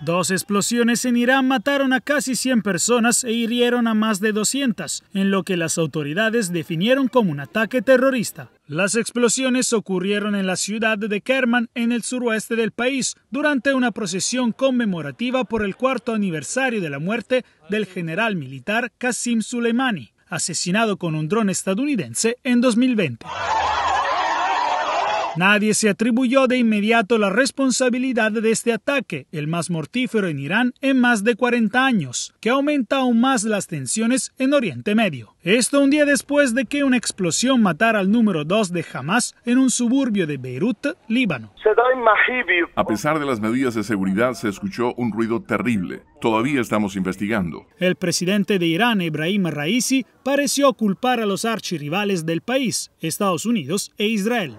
Dos explosiones en Irán mataron a casi 100 personas e hirieron a más de 200, en lo que las autoridades definieron como un ataque terrorista. Las explosiones ocurrieron en la ciudad de Kerman, en el suroeste del país, durante una procesión conmemorativa por el cuarto aniversario de la muerte del general militar Qasim Soleimani, asesinado con un dron estadounidense en 2020. Nadie se atribuyó de inmediato la responsabilidad de este ataque, el más mortífero en Irán en más de 40 años, que aumenta aún más las tensiones en Oriente Medio. Esto un día después de que una explosión matara al número 2 de Hamas en un suburbio de Beirut, Líbano. A pesar de las medidas de seguridad, se escuchó un ruido terrible. Todavía estamos investigando. El presidente de Irán, Ebrahim Raisi, pareció culpar a los archirrivales del país, Estados Unidos e Israel.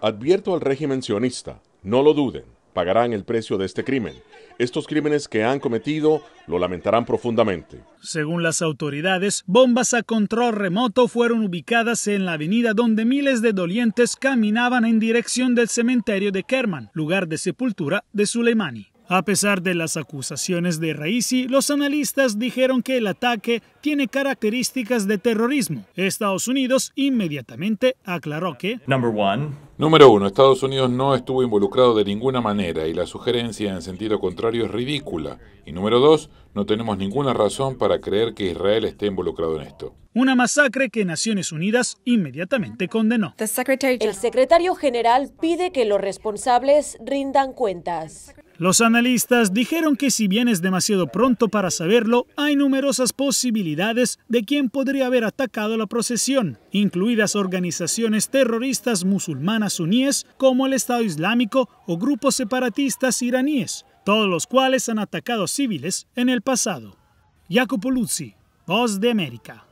Advierto al régimen sionista, no lo duden, pagarán el precio de este crimen. Estos crímenes que han cometido lo lamentarán profundamente. Según las autoridades, bombas a control remoto fueron ubicadas en la avenida donde miles de dolientes caminaban en dirección del cementerio de Kerman, lugar de sepultura de Suleimani. A pesar de las acusaciones de Raisi, los analistas dijeron que el ataque tiene características de terrorismo. Estados Unidos inmediatamente aclaró que... Número uno, Estados Unidos no estuvo involucrado de ninguna manera y la sugerencia en sentido contrario es ridícula. Y número dos, no tenemos ninguna razón para creer que Israel esté involucrado en esto. Una masacre que Naciones Unidas inmediatamente condenó. El secretario general pide que los responsables rindan cuentas. Los analistas dijeron que si bien es demasiado pronto para saberlo, hay numerosas posibilidades de quién podría haber atacado la procesión, incluidas organizaciones terroristas musulmanas suníes como el Estado Islámico o grupos separatistas iraníes, todos los cuales han atacado civiles en el pasado. Jacopo Luzzi, Voz de América.